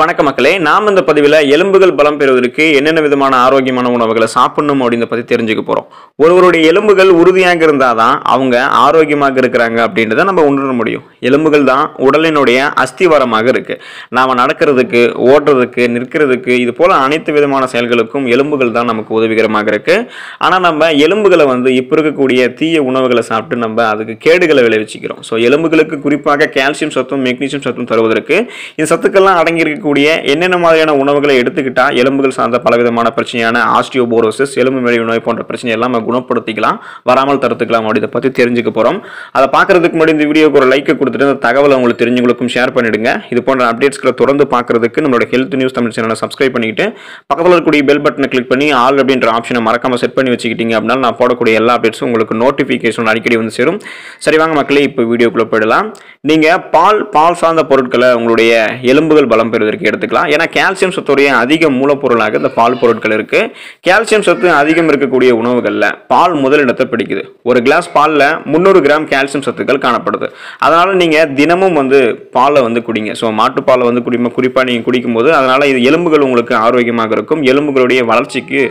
வணக்க மக்களே நாம் இந்த பதிவில் எலும்புகள் பலம் பெறுவதற்கு என்னென்ன விதமான ஆரோக்கியமான உணவுகளை சாப்பிடணும் அப்படின்ற பற்றி தெரிஞ்சுக்க போகிறோம் ஒருவருடைய எலும்புகள் உறுதியாக இருந்தால் தான் அவங்க ஆரோக்கியமாக இருக்கிறாங்க அப்படின்றத நம்ம உணர முடியும் எலும்புகள் தான் உடலினுடைய அஸ்திவாரமாக இருக்குது நாம் நடக்கிறதுக்கு ஓடுறதுக்கு நிற்கிறதுக்கு இது போல் அனைத்து விதமான செயல்களுக்கும் எலும்புகள் தான் நமக்கு உதவிகரமாக இருக்குது ஆனால் நம்ம எலும்புகளை வந்து இப்போ இருக்கக்கூடிய தீய உணவுகளை சாப்பிட்டு நம்ம அதுக்கு கேடுகளை விளைவிச்சிக்கிறோம் ஸோ எலும்புகளுக்கு குறிப்பாக கால்சியம் சத்தும் மெக்னீசியம் சத்தும் தருவதற்கு இந்த சத்துக்கள்லாம் அடங்கியிருக்க இருக்கக்கூடிய என்னென்ன மாதிரியான உணவுகளை எடுத்துக்கிட்டால் எலும்புகள் சார்ந்த பலவிதமான பிரச்சனையான ஆஸ்டியோபோரோசிஸ் எலும்பு மெலிவு நோய் போன்ற பிரச்சனை எல்லாம் குணப்படுத்திக்கலாம் வராமல் தடுத்துக்கலாம் அப்படின்றத பற்றி தெரிஞ்சுக்க போகிறோம் அதை பார்க்குறதுக்கு முன்னாடி இந்த வீடியோக்கு ஒரு லைக்கை கொடுத்துட்டு அந்த தகவலை உங்களுக்கு தெரிஞ்சவங்களுக்கும் ஷேர் பண்ணிவிடுங்க இது போன்ற அப்டேட்ஸ்களை தொடர்ந்து பார்க்குறதுக்கு நம்மளோட ஹெல்த் நியூஸ் தமிழ் சேனலை சப்ஸ்கிரைப் பண்ணிக்கிட்டு பக்கத்தில் இருக்கக்கூடிய பெல் பட்டனை கிளிக் பண்ணி ஆல் அப்படின்ற ஆப்ஷனை மறக்காமல் செட் பண்ணி வச்சுக்கிட்டீங்க அப்படின்னா நான் போடக்கூடிய எல்லா அப்டேட்ஸும் உங்களுக்கு நோட்டிஃபிகேஷன் அடிக்கடி வந்து சேரும் சரி வாங்க மக்களே இப்போ வீடியோக்குள்ளே போயிடலாம் நீங்கள் பால் பால் சார்ந்த பொருட்களை உங்களுடைய எலும்புகள் பலம் பெறுவதற்கு உங்களுக்கு எடுத்துக்கலாம் ஏன்னா கால்சியம் சத்துடைய அதிக மூலப்பொருளாக இந்த பால் பொருட்கள் இருக்குது கால்சியம் சத்து அதிகம் இருக்கக்கூடிய உணவுகளில் பால் முதலிடத்தை பிடிக்குது ஒரு கிளாஸ் பாலில் முந்நூறு கிராம் கால்சியம் சத்துக்கள் காணப்படுது அதனால் நீங்கள் தினமும் வந்து பாலை வந்து குடிங்க ஸோ மாட்டுப்பாலை வந்து குடி குறிப்பாக நீங்கள் குடிக்கும்போது அதனால் இது எலும்புகள் உங்களுக்கு ஆரோக்கியமாக இருக்கும் எலும்புகளுடைய வளர்ச்சிக்கு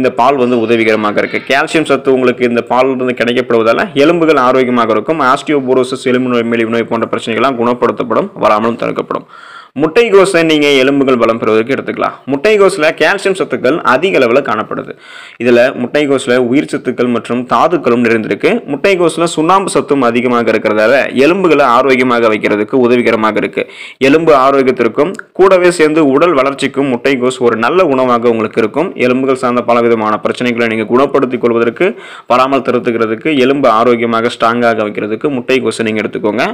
இந்த பால் வந்து உதவிகரமாக இருக்குது கால்சியம் சத்து உங்களுக்கு இந்த பால் வந்து கிடைக்கப்படுவதால் எலும்புகள் ஆரோக்கியமாக இருக்கும் ஆஸ்டியோபோரோசஸ் எலும்பு நோய் மேலி நோய் போன்ற பிரச்சனைகள்லாம் குணப்படுத்தப்படும் வராமலும் தடுக்கப்படும் முட்டைகோஸை நீங்கள் எலும்புகள் பலம் பெறுவதற்கு எடுத்துக்கலாம் முட்டைகோஸில் கால்சியம் சத்துக்கள் அதிக அளவில் காணப்படுது இதில் முட்டைகோஸில் உயிர் சத்துக்கள் மற்றும் தாதுக்களும் நிறைந்திருக்கு முட்டைகோஸில் சுண்ணாம்பு சத்தும் அதிகமாக இருக்கிறதால எலும்புகளை ஆரோக்கியமாக வைக்கிறதுக்கு உதவிகரமாக இருக்குது எலும்பு ஆரோக்கியத்திற்கும் கூடவே சேர்ந்து உடல் வளர்ச்சிக்கும் முட்டைகோஸ் ஒரு நல்ல உணவாக உங்களுக்கு இருக்கும் எலும்புகள் சார்ந்த பல விதமான பிரச்சனைகளை நீங்கள் குணப்படுத்திக் கொள்வதற்கு பராமல் தருத்துக்கிறதுக்கு எலும்பு ஆரோக்கியமாக ஸ்ட்ராங்காக வைக்கிறதுக்கு முட்டைகோஸை நீங்கள் எடுத்துக்கோங்க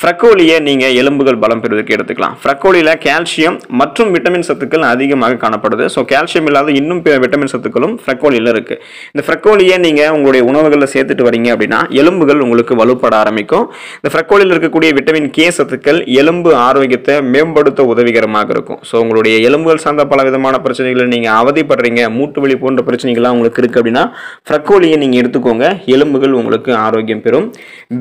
ஃப்ரக்கோலியை நீங்கள் எலும்புகள் பலம் பெறுவதற்கு எடுத்துக்கலாம் ஃப்ரக் நாட்கோழியில் கால்சியம் மற்றும் விட்டமின் சத்துக்கள் அதிகமாக காணப்படுது ஸோ கால்சியம் இல்லாத இன்னும் விட்டமின் சத்துக்களும் ஃப்ரக்கோலியில் இருக்குது இந்த ஃப்ரக்கோலியை நீங்கள் உங்களுடைய உணவுகளில் சேர்த்துட்டு வரீங்க அப்படின்னா எலும்புகள் உங்களுக்கு வலுப்பட ஆரம்பிக்கும் இந்த ஃப்ரக்கோலியில் இருக்கக்கூடிய விட்டமின் கே சத்துக்கள் எலும்பு ஆரோக்கியத்தை மேம்படுத்த உதவிகரமாக இருக்கும் ஸோ உங்களுடைய எலும்புகள் சார்ந்த பல விதமான பிரச்சனைகளை நீங்கள் அவதிப்படுறீங்க மூட்டு போன்ற பிரச்சனைகள்லாம் உங்களுக்கு இருக்குது அப்படின்னா ஃப்ரக்கோலியை நீங்கள் எடுத்துக்கோங்க எலும்புகள் உங்களுக்கு ஆரோக்கியம் பெறும்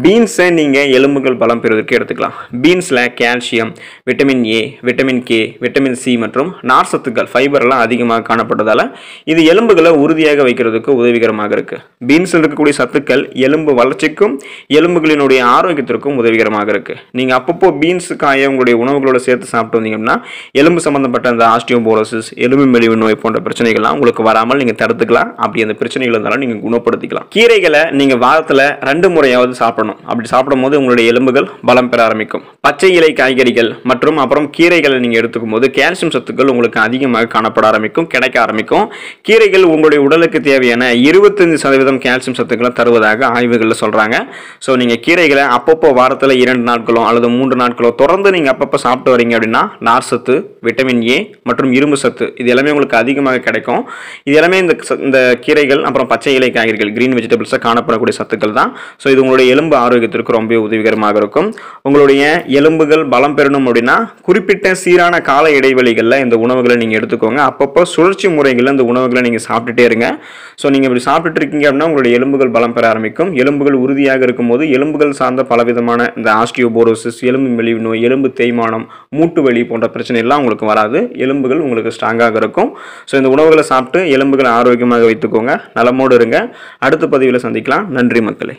பீன்ஸை நீங்கள் எலும்புகள் பலம் பெறுவதற்கு எடுத்துக்கலாம் பீன்ஸில் calcium vitamin vitamin A vitamin K vitamin C மற்றும் நார்சத்துக்கள் ஃபைபர்லாம் அதிகமாக காணப்பட்டதால் இது எலும்புகளை உறுதியாக வைக்கிறதுக்கு உதவிகரமாக இருக்குது பீன்ஸில் இருக்கக்கூடிய சத்துக்கள் எலும்பு வளர்ச்சிக்கும் எலும்புகளினுடைய ஆரோக்கியத்திற்கும் உதவிகரமாக இருக்குது நீங்கள் அப்பப்போ பீன்ஸ் காய உங்களுடைய உணவுகளோடு சேர்த்து சாப்பிட்டு வந்தீங்கன்னா எலும்பு சம்மந்தப்பட்ட அந்த ஆஸ்டியோபோரோசிஸ் எலும்பு மெலிவு நோய் போன்ற பிரச்சனைகள்லாம் உங்களுக்கு வராமல் நீங்கள் தடுத்துக்கலாம் அப்படி அந்த பிரச்சனைகள் இருந்தாலும் நீங்கள் குணப்படுத்திக்கலாம் கீரைகளை நீங்கள் வாரத்தில் ரெண்டு முறையாவது சாப்பிடணும் அப்படி சாப்பிடும்போது உங்களுடைய எலும்புகள் பலம் பெற ஆரம்பிக்கும் பச்சை இலை காய்கறிகள் மற்றும் அப்புறம் கீரைகளை நீங்கள் எடுத்துக்கும் போது கால்சியம் சத்துக்கள் உங்களுக்கு அதிகமாக காணப்பட ஆரம்பிக்கும் கிடைக்க ஆரம்பிக்கும் கீரைகள் உங்களுடைய உடலுக்கு தேவையான இருபத்தஞ்சு சதவீதம் கால்சியம் சத்துக்களை தருவதாக ஆய்வுகளில் சொல்கிறாங்க ஸோ நீங்கள் கீரைகளை அப்பப்போ வாரத்தில் இரண்டு நாட்களோ அல்லது மூன்று நாட்களோ தொடர்ந்து நீங்கள் அப்பப்போ சாப்பிட்டு வரீங்க அப்படின்னா நார் சத்து விட்டமின் ஏ மற்றும் இரும்பு சத்து இது எல்லாமே உங்களுக்கு அதிகமாக கிடைக்கும் இது எல்லாமே இந்த இந்த கீரைகள் அப்புறம் பச்சை இலை காய்கறிகள் க்ரீன் வெஜிடபிள்ஸாக காணப்படக்கூடிய சத்துக்கள் தான் ஸோ இது உங்களுடைய எலும்பு ஆரோக்கியத்திற்கு ரொம்ப உதவிகரமாக இருக்கும் உங்களுடைய எலும்புகள் பலம் பெறணும் அப்படின்னா குறிப்பிட்ட சீரான கால இடைவெளிகளில் இந்த உணவுகளை நீங்கள் எடுத்துக்கோங்க அப்பப்போ சுழற்சி முறைகளில் இந்த உணவுகளை நீங்கள் சாப்பிட்டுட்டே இருங்க ஸோ நீங்கள் இப்படி சாப்பிட்டுட்டு இருக்கீங்க அப்படின்னா உங்களுடைய எலும்புகள் பலம் பெற ஆரம்பிக்கும் எலும்புகள் உறுதியாக இருக்கும்போது எலும்புகள் சார்ந்த பலவிதமான இந்த ஆஸ்டியோபோரோசிஸ் எலும்பு மெலிவு நோய் எலும்பு தேய்மானம் மூட்டு வலி போன்ற பிரச்சனை எல்லாம் உங்களுக்கு வராது எலும்புகள் உங்களுக்கு ஸ்ட்ராங்காக இருக்கும் ஸோ இந்த உணவுகளை சாப்பிட்டு எலும்புகளை ஆரோக்கியமாக வைத்துக்கோங்க நலமோடு இருங்க அடுத்த பதிவில் சந்திக்கலாம் நன்றி மக்களே